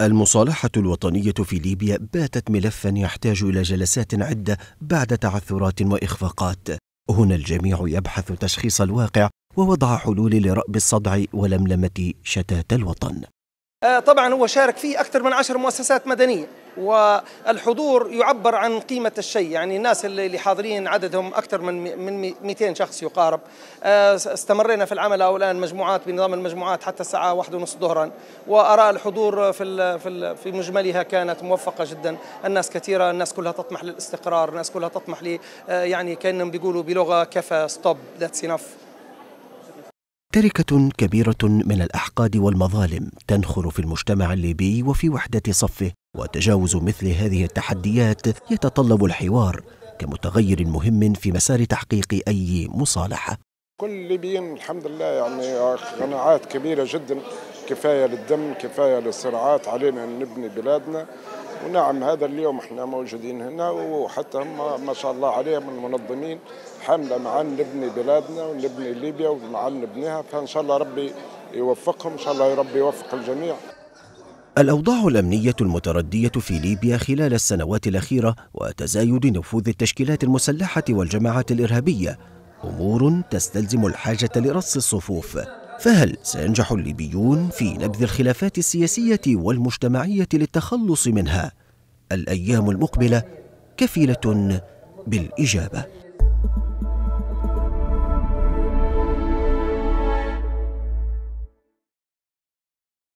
المصالحة الوطنية في ليبيا باتت ملفا يحتاج إلى جلسات عدة بعد تعثرات وإخفاقات. هنا الجميع يبحث تشخيص الواقع ووضع حلول لرأب الصدع ولملمة شتات الوطن. آه، طبعا هو شارك فيه أكثر من عشر مؤسسات مدنية والحضور يعبر عن قيمة الشيء يعني الناس اللي حاضرين عددهم أكثر من من 200 شخص يقارب آه، استمرينا في العمل أو الآن مجموعات بنظام المجموعات حتى الساعة واحد ونص ظهرا وأراء الحضور في في, في مجملها كانت موفقة جدا الناس كثيرة الناس كلها تطمح للاستقرار الناس كلها تطمح لي آه، يعني كأنهم بيقولوا بلغة كفى ستوب ذاتس انف تركة كبيرة من الأحقاد والمظالم تنخر في المجتمع الليبي وفي وحدة صفه وتجاوز مثل هذه التحديات يتطلب الحوار كمتغير مهم في مسار تحقيق أي مصالحة كل الليبيين الحمد لله يعني قناعات كبيرة جدا كفاية للدم كفاية للصراعات علينا أن نبني بلادنا ونعم هذا اليوم احنا موجودين هنا وحتى هم ما شاء الله عليهم المنظمين حاملة معا نبني بلادنا ونبني ليبيا ومعا نبنيها فإن شاء الله ربي يوفقهم إن شاء الله ربي يوفق الجميع الأوضاع الأمنية المتردية في ليبيا خلال السنوات الأخيرة وتزايد نفوذ التشكيلات المسلحة والجماعات الإرهابية أمور تستلزم الحاجة لرص الصفوف فهل سينجح الليبيون في نبذ الخلافات السياسية والمجتمعية للتخلص منها؟ الأيام المقبلة كفيلة بالإجابة